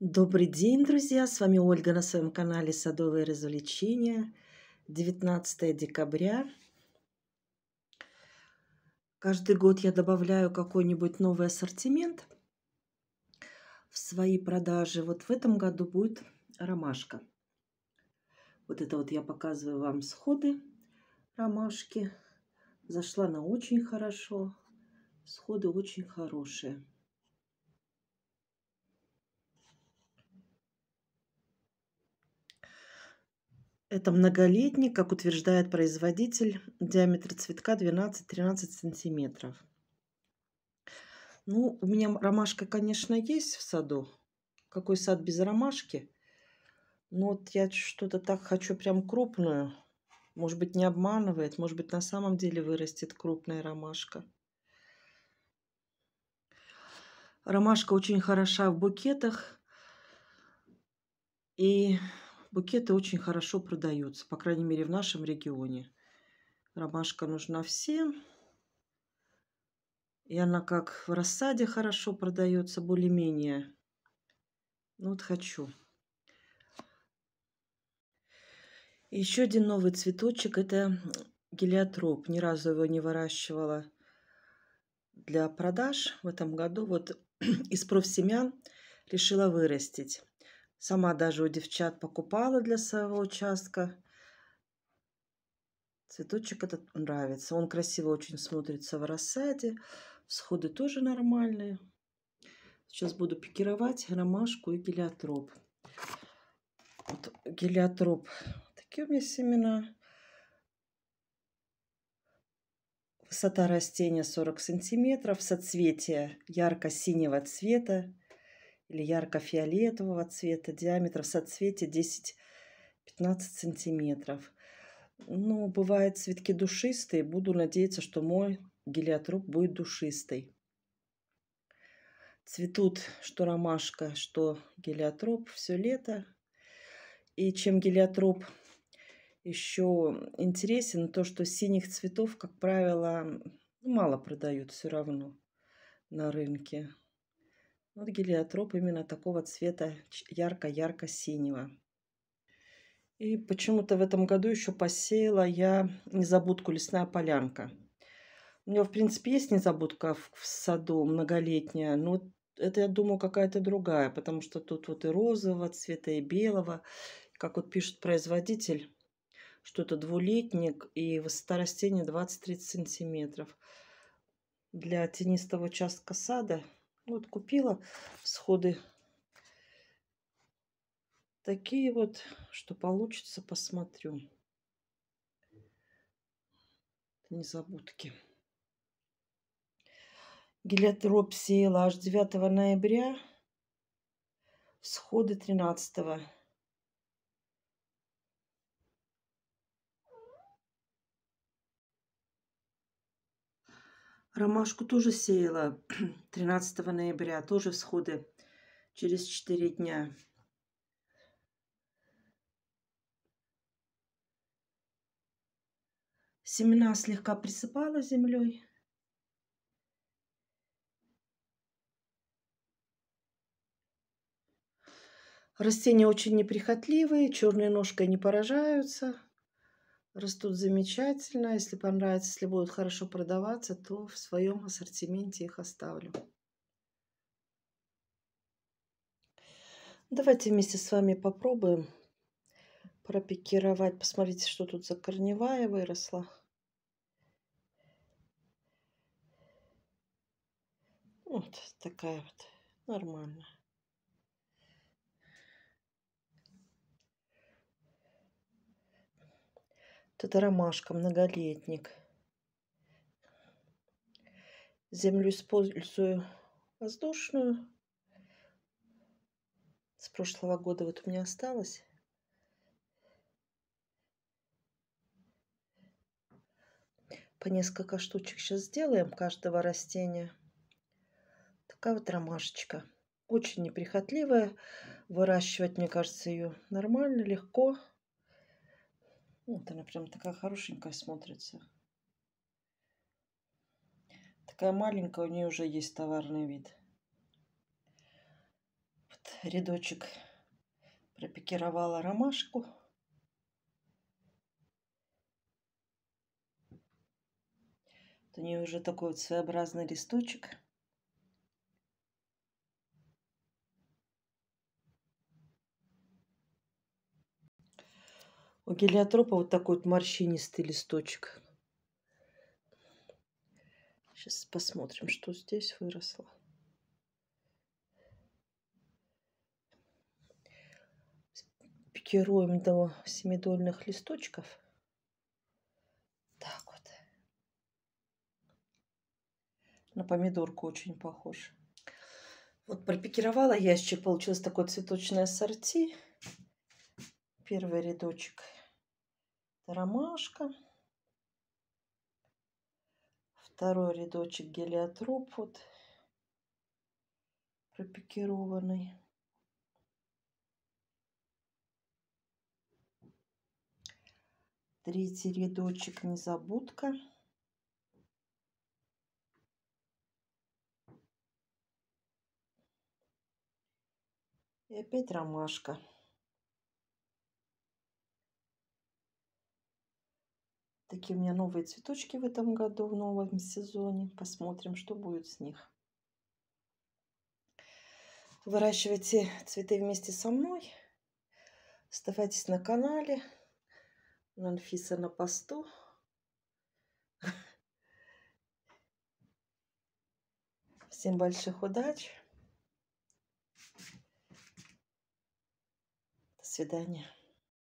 Добрый день, друзья! С вами Ольга на своем канале «Садовые развлечения». 19 декабря. Каждый год я добавляю какой-нибудь новый ассортимент в свои продажи. Вот в этом году будет ромашка. Вот это вот я показываю вам сходы ромашки. Зашла на очень хорошо. Сходы очень хорошие. Это многолетний, как утверждает производитель, диаметр цветка 12-13 сантиметров. Ну, у меня ромашка, конечно, есть в саду. Какой сад без ромашки? Но вот я что-то так хочу прям крупную. Может быть, не обманывает, может быть, на самом деле вырастет крупная ромашка. Ромашка очень хороша в букетах. И Букеты очень хорошо продаются, по крайней мере, в нашем регионе. Ромашка нужна всем. И она как в рассаде хорошо продается, более-менее. Ну вот хочу. еще один новый цветочек – это гелиотроп. Ни разу его не выращивала для продаж в этом году. Вот из профсемян решила вырастить. Сама даже у девчат покупала для своего участка. Цветочек этот нравится. Он красиво очень смотрится в рассаде. Сходы тоже нормальные. Сейчас буду пикировать ромашку и гелиотроп. Вот гелиотроп. Такие у меня семена. Высота растения 40 сантиметров. Соцветие ярко-синего цвета или ярко-фиолетового цвета, диаметр в соцвете 10-15 сантиметров. Ну, бывают цветки душистые, буду надеяться, что мой гелиотроп будет душистый. Цветут что ромашка, что гелиотроп все лето. И чем гелиотроп еще интересен, то что синих цветов, как правило, ну, мало продают все равно на рынке. Вот гелиотроп именно такого цвета ярко-ярко-синего. И почему-то в этом году еще посеяла я незабудку «Лесная полянка». У меня, в принципе, есть незабудка в, в саду многолетняя, но это, я думаю, какая-то другая, потому что тут вот и розового цвета, и белого. Как вот пишет производитель, что это двулетник и высота растения 20-30 сантиметров. Для тенистого участка сада – вот купила сходы такие вот, что получится, посмотрю. Незабудки. Гелиотроп сеяла аж 9 ноября, сходы 13 -го. Ромашку тоже сеяла 13 ноября, тоже всходы через 4 дня. Семена слегка присыпала землей. Растения очень неприхотливые, черной ножкой не поражаются растут замечательно. Если понравится, если будут хорошо продаваться, то в своем ассортименте их оставлю. Давайте вместе с вами попробуем пропикировать. Посмотрите, что тут за корневая выросла. Вот такая вот. нормальная. это ромашка, многолетник. Землю использую воздушную. С прошлого года вот у меня осталось. По несколько штучек сейчас сделаем каждого растения. Такая вот ромашечка. Очень неприхотливая. Выращивать, мне кажется, ее нормально, легко. Ну, вот она прям такая хорошенькая смотрится. Такая маленькая, у нее уже есть товарный вид. Вот рядочек пропикировала ромашку. Вот у нее уже такой вот своеобразный листочек. У гелиотропа вот такой вот морщинистый листочек. Сейчас посмотрим, что здесь выросло. Пикируем до семидольных листочков. Так вот. На помидорку очень похож. Вот пропикировала ящик, получилось такой цветочное сорти. Первый рядочек – ромашка. Второй рядочек гелиотроп вот пропикированный. Третий рядочек незабудка. И опять ромашка. Такие у меня новые цветочки в этом году, в новом сезоне. Посмотрим, что будет с них. Выращивайте цветы вместе со мной. Оставайтесь на канале. Анфиса на посту. Всем больших удач. До свидания.